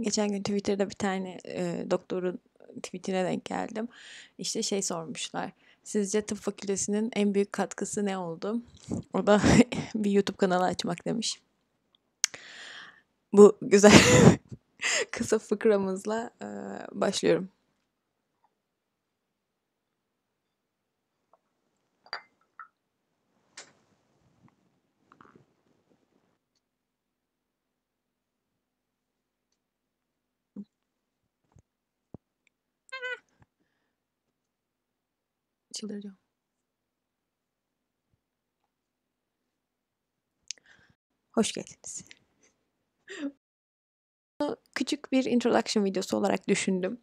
Geçen gün Twitter'da bir tane e, doktorun tweetine denk geldim. İşte şey sormuşlar. Sizce tıp fakültesinin en büyük katkısı ne oldu? O da bir YouTube kanalı açmak demiş. Bu güzel kısa fıkramızla e, başlıyorum. Çıldıracağım. Hoş geldiniz. Küçük bir introduction videosu olarak düşündüm.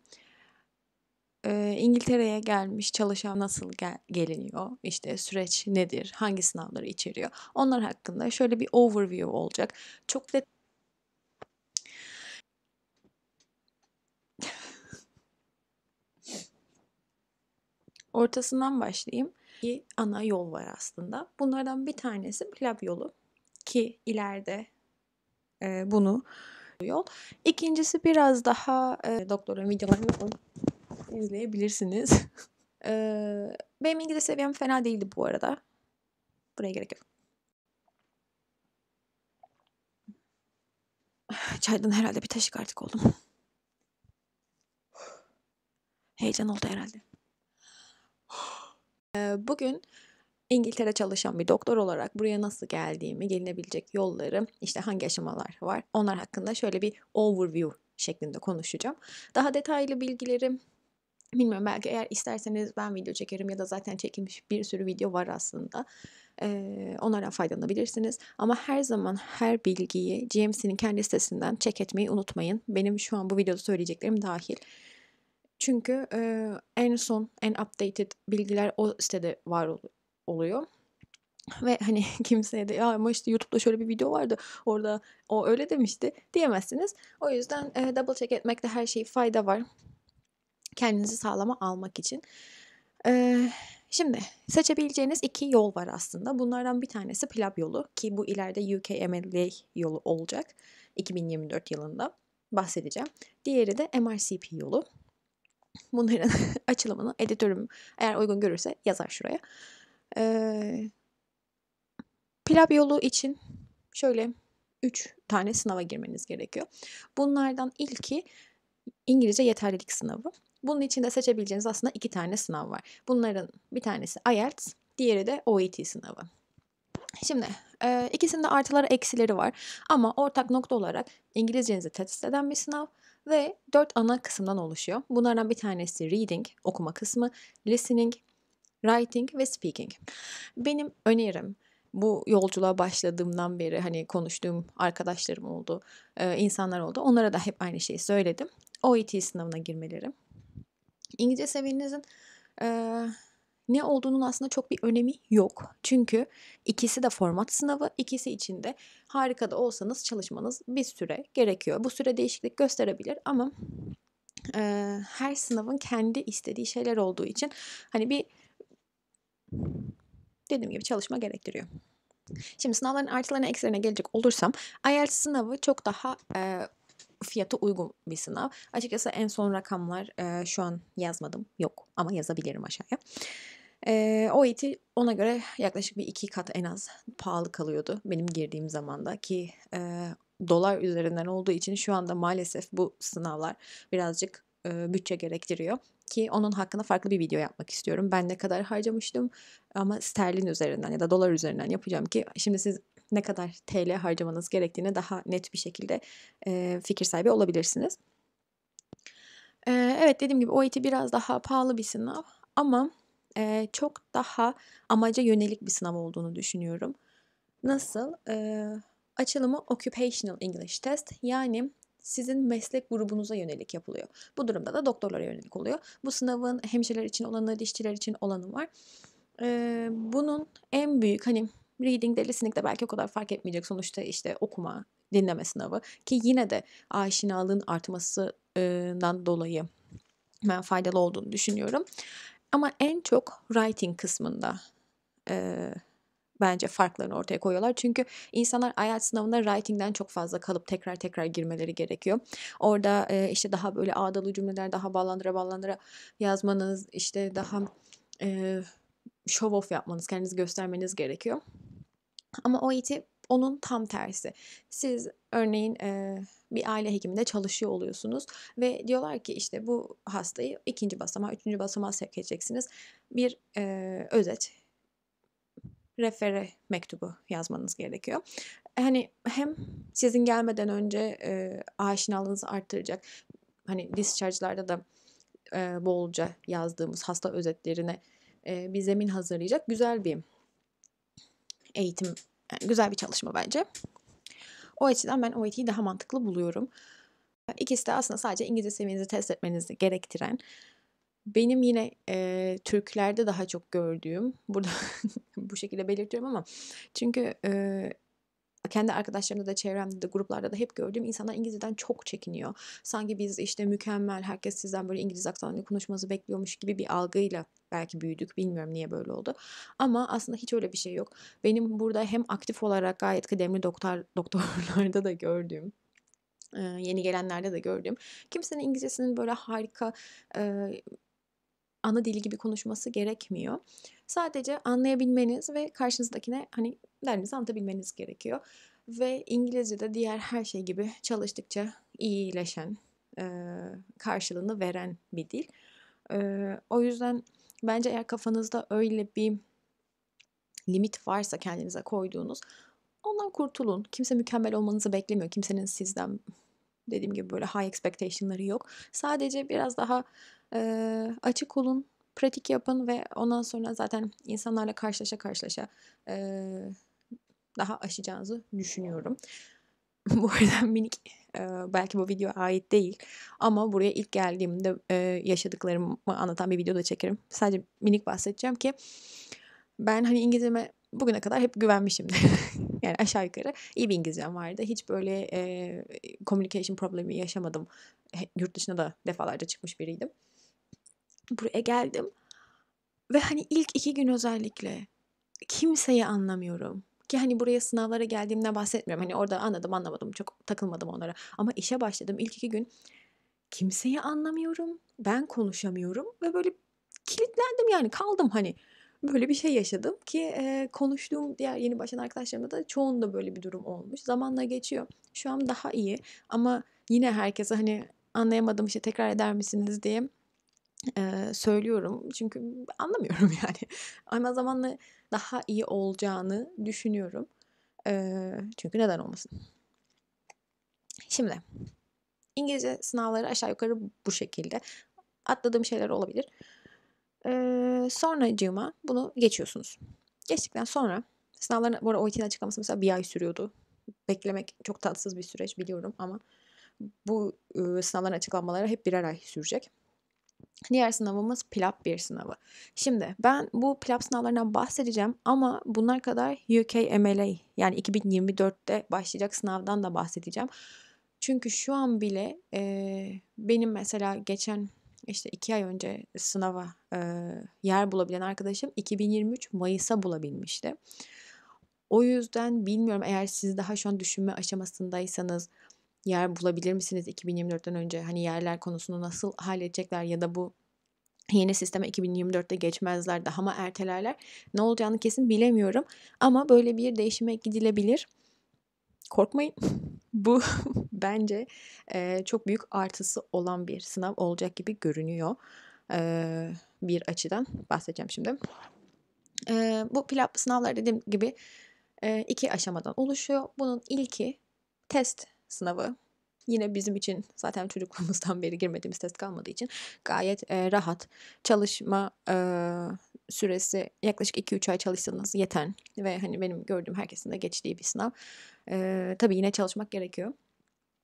Ee, İngiltere'ye gelmiş çalışan nasıl gel- geliniyor, işte süreç nedir, hangi sınavları içeriyor, onlar hakkında şöyle bir overview olacak. Çok detaylı Ortasından başlayayım. İki ana yol var aslında. Bunlardan bir tanesi plab yolu ki ileride e, bunu yol. İkincisi biraz daha e, doktora videolarını izleyebilirsiniz. e, benim İngilizce seviyem fena değildi bu arada. Buraya gerek yok. Çaydan herhalde bir taşık artık oldum. Heyecan oldu herhalde. Bugün İngiltere çalışan bir doktor olarak buraya nasıl geldiğimi, gelinebilecek yolları, işte hangi aşamalar var onlar hakkında şöyle bir overview şeklinde konuşacağım. Daha detaylı bilgileri bilmiyorum belki eğer isterseniz ben video çekerim ya da zaten çekilmiş bir sürü video var aslında. Ee, onlardan faydalanabilirsiniz. Ama her zaman her bilgiyi GMC'nin kendi sitesinden check etmeyi unutmayın. Benim şu an bu videoda söyleyeceklerim dahil. Çünkü e, en son, en updated bilgiler o sitede var ol- oluyor. Ve hani kimseye de ya ama işte YouTube'da şöyle bir video vardı orada o öyle demişti diyemezsiniz. O yüzden e, double check etmekte her şey fayda var. Kendinizi sağlama almak için. Ee, şimdi seçebileceğiniz iki yol var aslında. Bunlardan bir tanesi plab yolu ki bu ileride UK MLA yolu olacak 2024 yılında bahsedeceğim. Diğeri de MRCP yolu. Bunların açılımını editörüm eğer uygun görürse yazar şuraya. Ee, pilav yolu için şöyle 3 tane sınava girmeniz gerekiyor. Bunlardan ilki İngilizce yeterlilik sınavı. Bunun için de seçebileceğiniz aslında iki tane sınav var. Bunların bir tanesi IELTS, diğeri de OET sınavı. Şimdi e, ikisinin artıları eksileri var ama ortak nokta olarak İngilizcenizi test eden bir sınav ve dört ana kısımdan oluşuyor. Bunlardan bir tanesi reading, okuma kısmı, listening, writing ve speaking. Benim önerim bu yolculuğa başladığımdan beri hani konuştuğum arkadaşlarım oldu, e, insanlar oldu. Onlara da hep aynı şeyi söyledim. OET sınavına girmeleri. İngilizce seviyenizin e, ne olduğunun aslında çok bir önemi yok. Çünkü ikisi de format sınavı, ikisi için de harika da olsanız çalışmanız bir süre gerekiyor. Bu süre değişiklik gösterebilir ama e, her sınavın kendi istediği şeyler olduğu için hani bir dediğim gibi çalışma gerektiriyor. Şimdi sınavların artılarına eksilerine gelecek olursam IELTS sınavı çok daha e, fiyatı uygun bir sınav. Açıkçası en son rakamlar e, şu an yazmadım. Yok ama yazabilirim aşağıya. E, o eti ona göre yaklaşık bir iki kat en az pahalı kalıyordu benim girdiğim zamanda ki e, dolar üzerinden olduğu için şu anda maalesef bu sınavlar birazcık e, bütçe gerektiriyor ki onun hakkında farklı bir video yapmak istiyorum. Ben ne kadar harcamıştım ama sterlin üzerinden ya da dolar üzerinden yapacağım ki şimdi siz ne kadar TL harcamanız gerektiğini daha net bir şekilde e, fikir sahibi olabilirsiniz. E, evet dediğim gibi OET biraz daha pahalı bir sınav ama e, çok daha amaca yönelik bir sınav olduğunu düşünüyorum. Nasıl? E, açılımı Occupational English Test yani sizin meslek grubunuza yönelik yapılıyor. Bu durumda da doktorlara yönelik oluyor. Bu sınavın hemşireler için olanı, dişçiler için olanı var. Ee, bunun en büyük hani Reading'de, listening'de belki o kadar fark etmeyecek. Sonuçta işte okuma, dinleme sınavı ki yine de aşinalığın artmasından dolayı ben faydalı olduğunu düşünüyorum. Ama en çok writing kısmında e, bence farklarını ortaya koyuyorlar. Çünkü insanlar IELTS sınavında writing'den çok fazla kalıp tekrar tekrar girmeleri gerekiyor. Orada e, işte daha böyle ağdalı cümleler, daha bağlandıra bağlandıra yazmanız, işte daha e, show off yapmanız, kendinizi göstermeniz gerekiyor. Ama o eğitim onun tam tersi. Siz örneğin e, bir aile hekiminde çalışıyor oluyorsunuz ve diyorlar ki işte bu hastayı ikinci basamağa, üçüncü basamağa sevk edeceksiniz. Bir e, özet, refere mektubu yazmanız gerekiyor. Hani hem sizin gelmeden önce e, aşinalığınızı arttıracak, hani discharge'larda da e, bolca yazdığımız hasta özetlerine e, bir zemin hazırlayacak güzel bir eğitim yani e, güzel bir çalışma bence. O açıdan ben OET'yi daha mantıklı buluyorum. İkisi de aslında sadece İngilizce seviyenizi test etmenizi gerektiren benim yine e, Türklerde daha çok gördüğüm burada bu şekilde belirtiyorum ama çünkü e, kendi arkadaşlarımda da çevremde de gruplarda da hep gördüğüm insanlar İngilizceden çok çekiniyor. Sanki biz işte mükemmel herkes sizden böyle İngiliz aksanlı konuşmanızı bekliyormuş gibi bir algıyla Belki büyüdük bilmiyorum niye böyle oldu. Ama aslında hiç öyle bir şey yok. Benim burada hem aktif olarak gayet kıdemli doktor doktorlarda da gördüğüm yeni gelenlerde de gördüğüm kimsenin İngilizcesinin böyle harika ana dili gibi konuşması gerekmiyor. Sadece anlayabilmeniz ve karşınızdakine hani derdinizi anlatabilmeniz gerekiyor. Ve İngilizce de diğer her şey gibi çalıştıkça iyileşen, e, karşılığını veren bir dil. E, o yüzden Bence eğer kafanızda öyle bir limit varsa kendinize koyduğunuz ondan kurtulun. Kimse mükemmel olmanızı beklemiyor. Kimsenin sizden dediğim gibi böyle high expectation'ları yok. Sadece biraz daha e, açık olun, pratik yapın ve ondan sonra zaten insanlarla karşılaşa karşılaşa e, daha aşacağınızı düşünüyorum. Bu arada minik e, belki bu video ait değil ama buraya ilk geldiğimde e, yaşadıklarımı anlatan bir video da çekerim. Sadece minik bahsedeceğim ki ben hani İngilizceme bugüne kadar hep güvenmişim yani aşağı yukarı iyi bir İngilizcem vardı. Hiç böyle e, communication problemi yaşamadım. Yurt dışına da defalarca çıkmış biriydim. Buraya geldim ve hani ilk iki gün özellikle kimseyi anlamıyorum. Ki hani buraya sınavlara geldiğimden bahsetmiyorum. Hani orada anladım anlamadım çok takılmadım onlara. Ama işe başladım ilk iki gün kimseyi anlamıyorum. Ben konuşamıyorum ve böyle kilitlendim yani kaldım hani. Böyle bir şey yaşadım ki e, konuştuğum diğer yeni başlayan arkadaşlarımda da çoğunda böyle bir durum olmuş. Zamanla geçiyor. Şu an daha iyi ama yine herkese hani anlayamadım işte tekrar eder misiniz diye e, söylüyorum. Çünkü anlamıyorum yani. Ama zamanla daha iyi olacağını düşünüyorum. E, çünkü neden olmasın? Şimdi İngilizce sınavları aşağı yukarı bu şekilde. Atladığım şeyler olabilir. Ee, sonracığıma bunu geçiyorsunuz. Geçtikten sonra sınavların bu arada OET'nin açıklaması mesela bir ay sürüyordu. Beklemek çok tatsız bir süreç biliyorum ama bu e, sınavların açıklanmaları hep birer ay sürecek. Diğer sınavımız PLAP 1 sınavı. Şimdi ben bu PLAP sınavlarından bahsedeceğim ama bunlar kadar UK MLA yani 2024'te başlayacak sınavdan da bahsedeceğim. Çünkü şu an bile e, benim mesela geçen işte iki ay önce sınava e, yer bulabilen arkadaşım 2023 Mayıs'a bulabilmişti. O yüzden bilmiyorum eğer siz daha şu an düşünme aşamasındaysanız yer bulabilir misiniz 2024'ten önce? Hani yerler konusunu nasıl halledecekler ya da bu yeni sisteme 2024'te geçmezler daha mı ertelerler? Ne olacağını kesin bilemiyorum ama böyle bir değişime gidilebilir. Korkmayın. Bu bence e, çok büyük artısı olan bir sınav olacak gibi görünüyor e, bir açıdan bahsedeceğim şimdi. E, bu plap sınavlar dediğim gibi e, iki aşamadan oluşuyor. Bunun ilki test sınavı yine bizim için zaten çocukluğumuzdan beri girmediğimiz test kalmadığı için gayet e, rahat çalışma e, süresi yaklaşık 2-3 ay çalışsanız yeten ve hani benim gördüğüm herkesin de geçtiği bir sınav. E, tabii yine çalışmak gerekiyor.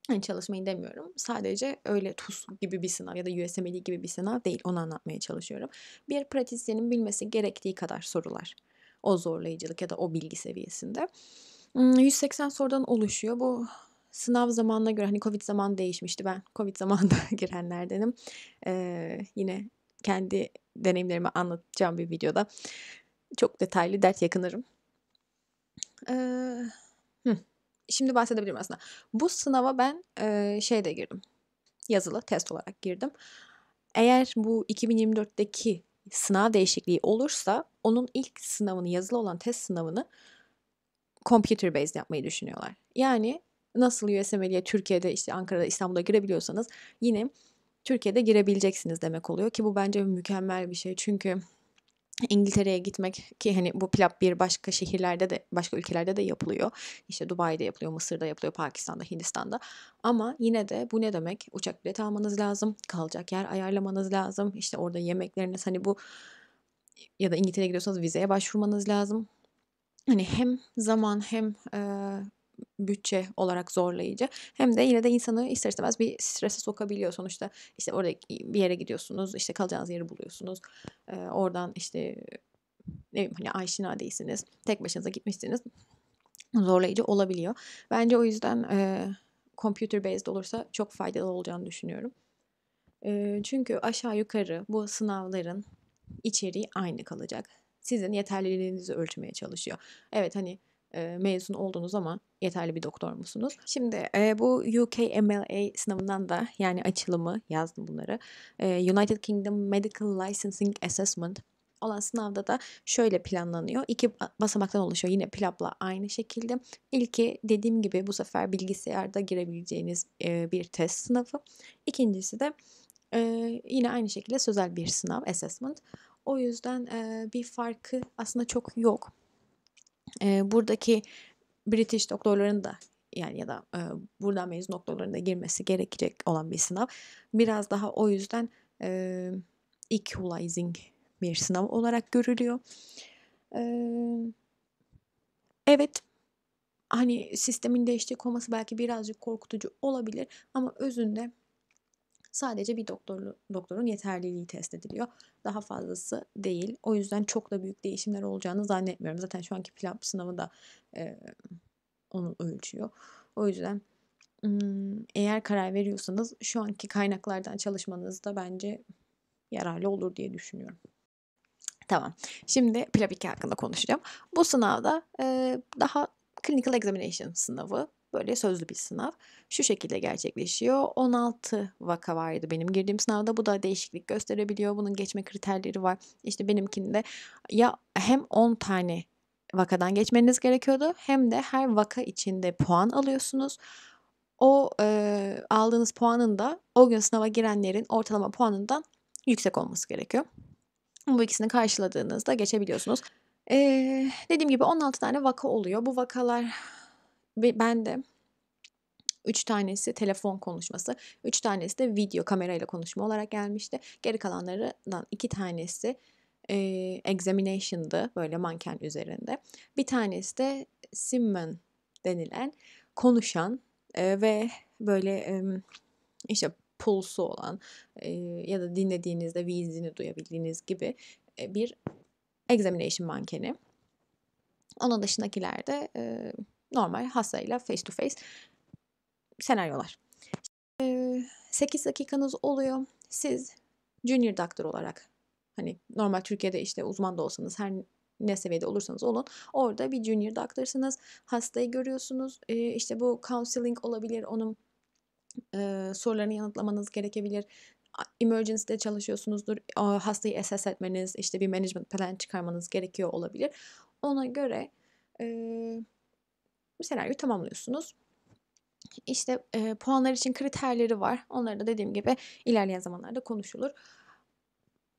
Yani çalışmayı demiyorum. Sadece öyle TUS gibi bir sınav ya da USMLE gibi bir sınav değil. Onu anlatmaya çalışıyorum. Bir pratisyenin bilmesi gerektiği kadar sorular. O zorlayıcılık ya da o bilgi seviyesinde. 180 hmm, sorudan oluşuyor. Bu sınav zamanına göre hani Covid zamanı değişmişti. Ben Covid zamanında girenlerdenim. Ee, yine kendi deneyimlerimi anlatacağım bir videoda. Çok detaylı dert yakınırım. Ee, hı. Şimdi bahsedebilirim aslında. Bu sınava ben e, şeyde girdim. Yazılı test olarak girdim. Eğer bu 2024'teki sınav değişikliği olursa onun ilk sınavını yazılı olan test sınavını computer based yapmayı düşünüyorlar. Yani nasıl USM diye Türkiye'de işte Ankara'da İstanbul'da girebiliyorsanız yine Türkiye'de girebileceksiniz demek oluyor ki bu bence mükemmel bir şey. Çünkü İngiltere'ye gitmek ki hani bu plap bir başka şehirlerde de başka ülkelerde de yapılıyor. İşte Dubai'de yapılıyor, Mısır'da yapılıyor, Pakistan'da, Hindistan'da. Ama yine de bu ne demek? Uçak bileti almanız lazım, kalacak yer ayarlamanız lazım. İşte orada yemekleriniz hani bu ya da İngiltere'ye gidiyorsanız vizeye başvurmanız lazım. Hani hem zaman hem e, bütçe olarak zorlayıcı. Hem de yine de insanı ister istemez bir strese sokabiliyor. Sonuçta işte orada bir yere gidiyorsunuz. işte kalacağınız yeri buluyorsunuz. Ee, oradan işte ne bileyim hani aşina değilsiniz. Tek başınıza gitmişsiniz. Zorlayıcı olabiliyor. Bence o yüzden e, computer based olursa çok faydalı olacağını düşünüyorum. E, çünkü aşağı yukarı bu sınavların içeriği aynı kalacak. Sizin yeterliliğinizi ölçmeye çalışıyor. Evet hani e, mezun oldunuz ama yeterli bir doktor musunuz? Şimdi e, bu MLA sınavından da yani açılımı yazdım bunları. E, United Kingdom Medical Licensing Assessment olan sınavda da şöyle planlanıyor. İki basamaktan oluşuyor. Yine plapla aynı şekilde. İlki dediğim gibi bu sefer bilgisayarda girebileceğiniz e, bir test sınavı. İkincisi de e, yine aynı şekilde sözel bir sınav, assessment. O yüzden e, bir farkı aslında çok yok e, buradaki British doktorların da yani ya da e, buradan mezun doktorların da girmesi gerekecek olan bir sınav. Biraz daha o yüzden e, equalizing bir sınav olarak görülüyor. E, evet hani sistemin değişecek olması belki birazcık korkutucu olabilir ama özünde Sadece bir doktorlu, doktorun yeterliliği test ediliyor. Daha fazlası değil. O yüzden çok da büyük değişimler olacağını zannetmiyorum. Zaten şu anki plan sınavı da e, onu ölçüyor. O yüzden hmm, eğer karar veriyorsanız şu anki kaynaklardan çalışmanız da bence yararlı olur diye düşünüyorum. Tamam. Şimdi PLAB 2 hakkında konuşacağım. Bu sınavda e, daha clinical examination sınavı Böyle sözlü bir sınav. Şu şekilde gerçekleşiyor. 16 vaka vardı benim girdiğim sınavda. Bu da değişiklik gösterebiliyor. Bunun geçme kriterleri var. İşte benimkinde ya hem 10 tane vakadan geçmeniz gerekiyordu hem de her vaka içinde puan alıyorsunuz. O e, aldığınız puanın da o gün sınava girenlerin ortalama puanından yüksek olması gerekiyor. Bu ikisini karşıladığınızda geçebiliyorsunuz. Ee, dediğim gibi 16 tane vaka oluyor. Bu vakalar ben de Üç tanesi telefon konuşması, üç tanesi de video kamerayla konuşma olarak gelmişti. Geri kalanlarından iki tanesi e, examination'dı böyle manken üzerinde. Bir tanesi de Simon denilen konuşan e, ve böyle e, işte pulsu olan e, ya da dinlediğinizde vizini duyabildiğiniz gibi e, bir examination mankeni. Onun dışındakilerde e, normal hastayla face to face senaryolar. 8 ee, dakikanız oluyor. Siz junior doktor olarak hani normal Türkiye'de işte uzman da olsanız her ne seviyede olursanız olun orada bir junior doktorsınız. Hastayı görüyorsunuz. Ee, işte bu counseling olabilir. Onun e, sorularını yanıtlamanız gerekebilir. Emergency'de çalışıyorsunuzdur. Hastayı SS etmeniz, işte bir management plan çıkarmanız gerekiyor olabilir. Ona göre e, senaryoyu tamamlıyorsunuz. İşte e, puanlar için kriterleri var. Onları da dediğim gibi ilerleyen zamanlarda konuşulur.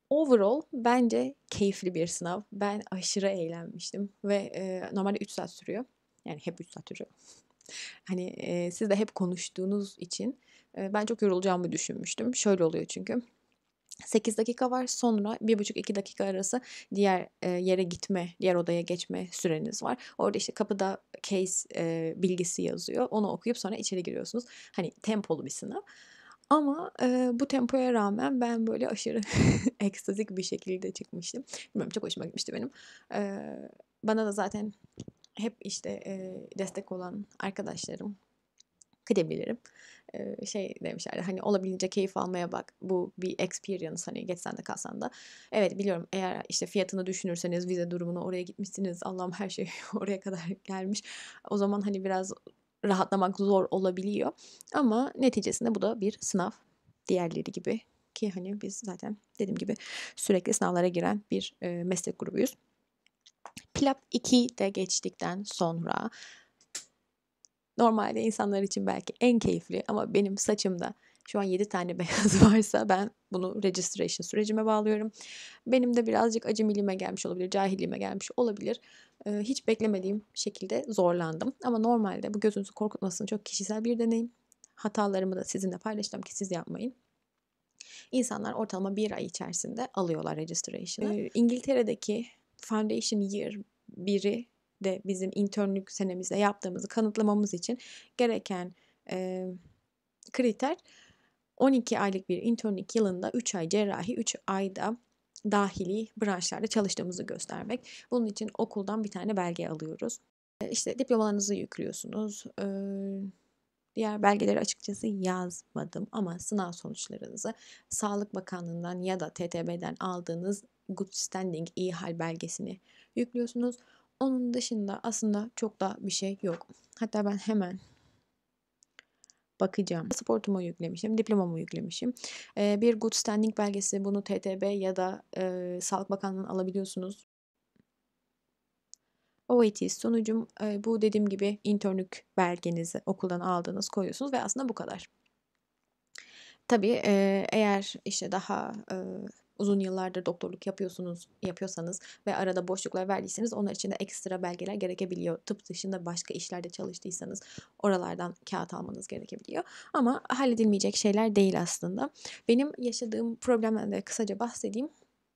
Overall bence keyifli bir sınav. Ben aşırı eğlenmiştim ve e, normalde 3 saat sürüyor. Yani hep 3 saat sürüyor. Hani e, siz de hep konuştuğunuz için e, ben çok yorulacağımı düşünmüştüm. Şöyle oluyor çünkü 8 dakika var. Sonra 1,5-2 dakika arası diğer e, yere gitme, diğer odaya geçme süreniz var. Orada işte kapıda case e, bilgisi yazıyor. Onu okuyup sonra içeri giriyorsunuz. Hani tempolu bir sınav. Ama e, bu tempoya rağmen ben böyle aşırı ekstazik bir şekilde çıkmıştım. Bilmiyorum çok hoşuma gitmişti benim. E, bana da zaten hep işte e, destek olan arkadaşlarım, kıdemlilerim şey demişlerdi hani olabildiğince keyif almaya bak bu bir experience hani geçsen de kalsan da. Evet biliyorum eğer işte fiyatını düşünürseniz vize durumunu oraya gitmişsiniz Allah'ım her şey oraya kadar gelmiş. O zaman hani biraz rahatlamak zor olabiliyor ama neticesinde bu da bir sınav diğerleri gibi ki hani biz zaten dediğim gibi sürekli sınavlara giren bir meslek grubuyuz. Plap 2 de geçtikten sonra Normalde insanlar için belki en keyifli ama benim saçımda şu an 7 tane beyaz varsa ben bunu registration sürecime bağlıyorum. Benim de birazcık acemiliğime gelmiş olabilir, cahilliğime gelmiş olabilir. Ee, hiç beklemediğim şekilde zorlandım. Ama normalde bu gözünüzü korkutmasın çok kişisel bir deneyim. Hatalarımı da sizinle paylaştım ki siz yapmayın. İnsanlar ortalama bir ay içerisinde alıyorlar registration'ı. Ee, İngiltere'deki Foundation Year biri de bizim internlük senemizde yaptığımızı kanıtlamamız için gereken e, kriter 12 aylık bir internlik yılında 3 ay cerrahi, 3 ayda dahili branşlarda çalıştığımızı göstermek. Bunun için okuldan bir tane belge alıyoruz. İşte diplomalarınızı yüklüyorsunuz. diğer belgeleri açıkçası yazmadım ama sınav sonuçlarınızı Sağlık Bakanlığı'ndan ya da TTB'den aldığınız Good Standing iyi hal belgesini yüklüyorsunuz. Onun dışında aslında çok da bir şey yok. Hatta ben hemen bakacağım. Pasaportumu yüklemişim, diplomamı yüklemişim. Ee, bir good standing belgesi bunu TTB ya da e, Sağlık Bakanlığı'ndan alabiliyorsunuz. OET sonucum e, bu dediğim gibi internlük belgenizi okuldan aldığınız koyuyorsunuz ve aslında bu kadar. Tabii e, eğer işte daha e, uzun yıllardır doktorluk yapıyorsunuz, yapıyorsanız ve arada boşluklar verdiyseniz onlar için de ekstra belgeler gerekebiliyor. Tıp dışında başka işlerde çalıştıysanız oralardan kağıt almanız gerekebiliyor. Ama halledilmeyecek şeyler değil aslında. Benim yaşadığım problemden de kısaca bahsedeyim.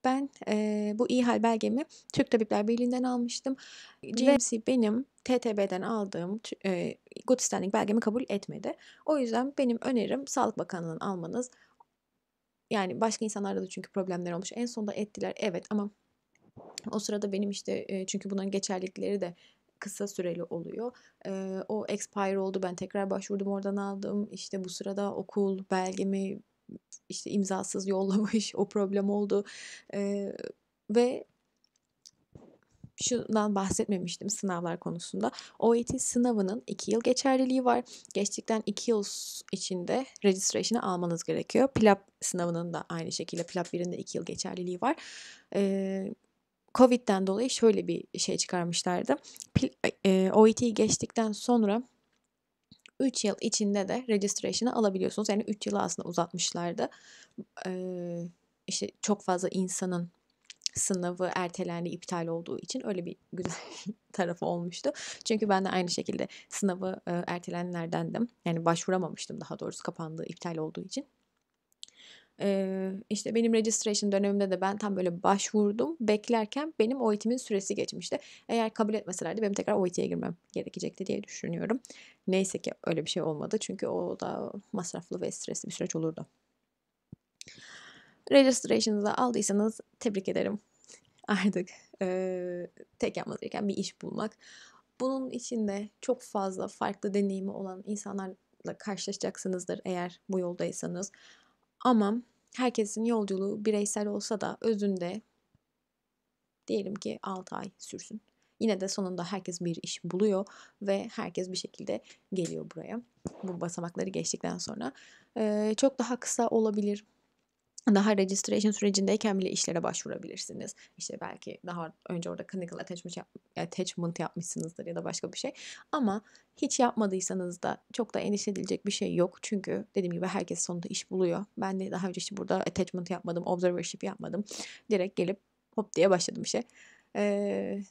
Ben e, bu İHAL belgemi Türk Tabipler Birliği'nden almıştım. GMC e. benim TTB'den aldığım e, good standing belgemi kabul etmedi. O yüzden benim önerim Sağlık Bakanlığı'nın almanız yani başka insanlarda da çünkü problemler olmuş. En sonunda ettiler evet ama o sırada benim işte çünkü bunların geçerlilikleri de kısa süreli oluyor. o expire oldu ben tekrar başvurdum oradan aldım. İşte bu sırada okul belgemi işte imzasız yollamış o problem oldu. ve şundan bahsetmemiştim sınavlar konusunda. OET sınavının 2 yıl geçerliliği var. Geçtikten 2 yıl içinde registration'ı almanız gerekiyor. PLAB sınavının da aynı şekilde PLAB 1'in de 2 yıl geçerliliği var. Ee, Covid'den dolayı şöyle bir şey çıkarmışlardı. E, OET'yi geçtikten sonra 3 yıl içinde de registration'ı alabiliyorsunuz. Yani 3 yılı aslında uzatmışlardı. Ee, işte çok fazla insanın sınavı ertelendi, iptal olduğu için öyle bir güzel tarafı olmuştu. Çünkü ben de aynı şekilde sınavı e, ertelenlerdendim. Yani başvuramamıştım daha doğrusu kapandığı, iptal olduğu için. Ee, işte benim registration dönemimde de ben tam böyle başvurdum. Beklerken benim OIT'imin süresi geçmişti. Eğer kabul etmeselerdi benim tekrar OIT'ye girmem gerekecekti diye düşünüyorum. Neyse ki öyle bir şey olmadı. Çünkü o da masraflı ve stresli bir süreç olurdu. Registration'ınızı aldıysanız tebrik ederim. Artık e, tek yapmanız gereken bir iş bulmak. Bunun içinde çok fazla farklı deneyimi olan insanlarla karşılaşacaksınızdır eğer bu yoldaysanız. Ama herkesin yolculuğu bireysel olsa da özünde diyelim ki 6 ay sürsün. Yine de sonunda herkes bir iş buluyor ve herkes bir şekilde geliyor buraya. Bu basamakları geçtikten sonra. Ee, çok daha kısa olabilir daha registration sürecindeyken bile işlere başvurabilirsiniz. İşte belki daha önce orada clinical attachment, yap, attachment yapmışsınızdır ya da başka bir şey. Ama hiç yapmadıysanız da çok da endişe edilecek bir şey yok. Çünkü dediğim gibi herkes sonunda iş buluyor. Ben de daha önce işte burada attachment yapmadım, observership yapmadım. Direkt gelip hop diye başladım işe. Ee,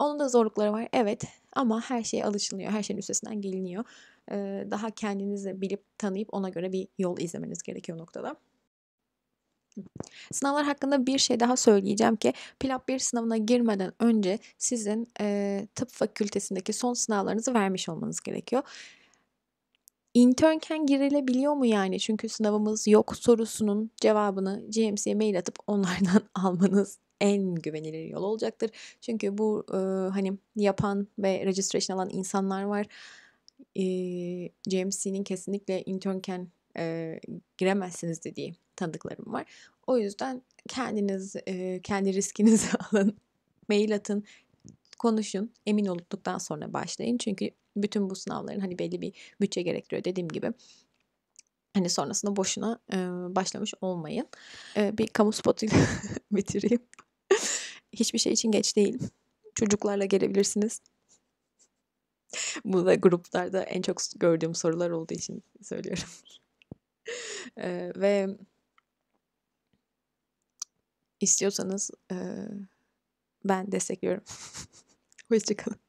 onun da zorlukları var evet ama her şeye alışılıyor. Her şeyin üstesinden geliniyor. Ee, daha kendinizi bilip tanıyıp ona göre bir yol izlemeniz gerekiyor noktada. Sınavlar hakkında bir şey daha söyleyeceğim ki PLAB bir sınavına girmeden önce sizin e, tıp fakültesindeki son sınavlarınızı vermiş olmanız gerekiyor. İnternken girilebiliyor mu yani? Çünkü sınavımız yok sorusunun cevabını GMC'ye mail atıp onlardan almanız en güvenilir yol olacaktır. Çünkü bu e, hani yapan ve registration alan insanlar var. E, GMC'nin kesinlikle internken e, giremezsiniz dediği tanıdıklarım var. O yüzden kendiniz e, kendi riskinizi alın. Mail atın, konuşun. Emin olduktan sonra başlayın. Çünkü bütün bu sınavların hani belli bir bütçe gerektiriyor dediğim gibi. Hani sonrasında boşuna e, başlamış olmayın. E, bir kamu spotuyla bitireyim. Hiçbir şey için geç değil. Çocuklarla gelebilirsiniz. Bu da gruplarda en çok gördüğüm sorular olduğu için söylüyorum. E, ve istiyorsanız e, ben destekliyorum. Hoşçakalın.